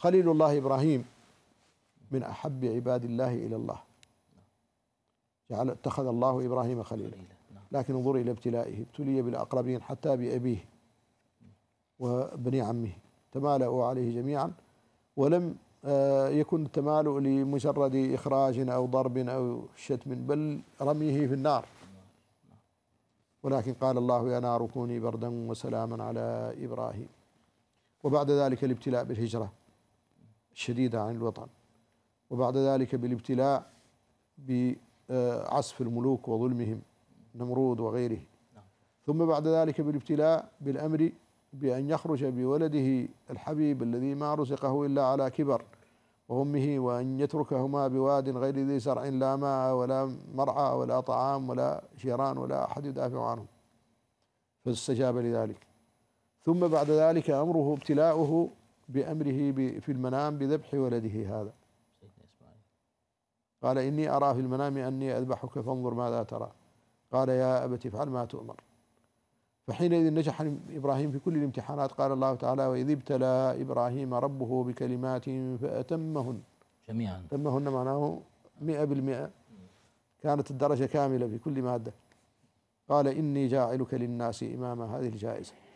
خليل الله إبراهيم من أحب عباد الله إلى الله جعل اتخذ الله إبراهيم خليلا نعم. لكن انظر إلى ابتلائه ابتلي بالأقربين حتى بأبيه وابن عمه تمالأوا عليه جميعا ولم آه، يكن التمالؤ لمجرد إخراج أو ضرب أو شتم بل رميه في النار ولكن قال الله يا نار كوني بردا وسلاما على إبراهيم وبعد ذلك الابتلاء بالهجرة شديدة عن الوطن وبعد ذلك بالابتلاء بعصف الملوك وظلمهم نمرود وغيره ثم بعد ذلك بالابتلاء بالأمر بأن يخرج بولده الحبيب الذي ما رزقه إلا على كبر وأمه وأن يتركهما بواد غير ذي زرع لا ماء ولا مرعى ولا طعام ولا جيران ولا أحد يدافع عنهم فاستجاب لذلك ثم بعد ذلك أمره ابتلاؤه بأمره في المنام بذبح ولده هذا قال إني أرى في المنام أني أذبحك فانظر ماذا ترى قال يا أبت افعل ما تؤمر فحينئذ نجح إبراهيم في كل الامتحانات قال الله تعالى وإذ ابتلى إبراهيم ربه بكلمات فأتمهن جميعا أتمهن معناه مئة بالمئة كانت الدرجة كاملة في كل مادة قال إني جاعلك للناس إماما هذه الجائزة